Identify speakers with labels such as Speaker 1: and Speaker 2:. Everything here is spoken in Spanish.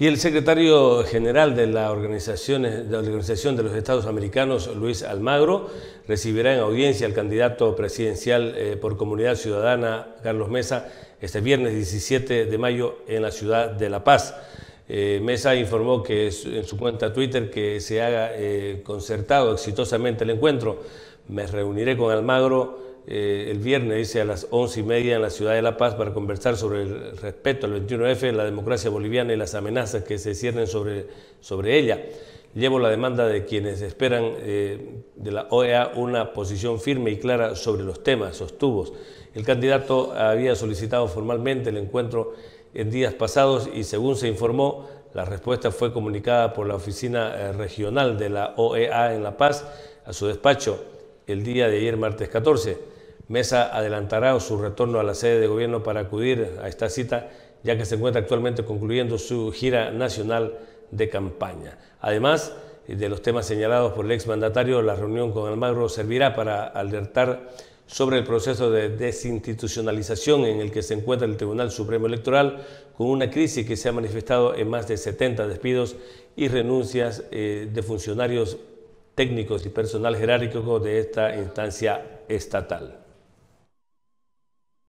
Speaker 1: Y el secretario general de la, Organización de, los Estados Americanos, Luis Almagro, recibirá en audiencia al candidato presidencial eh, por Comunidad Ciudadana, Carlos Mesa, este viernes 17 de mayo en la ciudad de La Paz. Eh, Mesa informó que en su cuenta Twitter que se haga eh, concertado exitosamente el encuentro. Me reuniré con Almagro eh, el viernes, dice, a las once y media en la ciudad de La Paz para conversar sobre el respeto al 21F, la democracia boliviana y las amenazas que se ciernen sobre, sobre ella. Llevo la demanda de quienes esperan eh, de la OEA una posición firme y clara sobre los temas, sostuvo. El candidato había solicitado formalmente el encuentro en días pasados y según se informó, la respuesta fue comunicada por la oficina eh, regional de la OEA en La Paz a su despacho el día de ayer martes 14. Mesa adelantará su retorno a la sede de gobierno para acudir a esta cita, ya que se encuentra actualmente concluyendo su gira nacional de campaña. Además eh, de los temas señalados por el exmandatario, la reunión con Almagro servirá para alertar sobre el proceso de desinstitucionalización en el que se encuentra el Tribunal Supremo Electoral, con una crisis que se ha manifestado en más de 70 despidos y renuncias eh, de funcionarios técnicos y personal jerárquico de esta instancia estatal.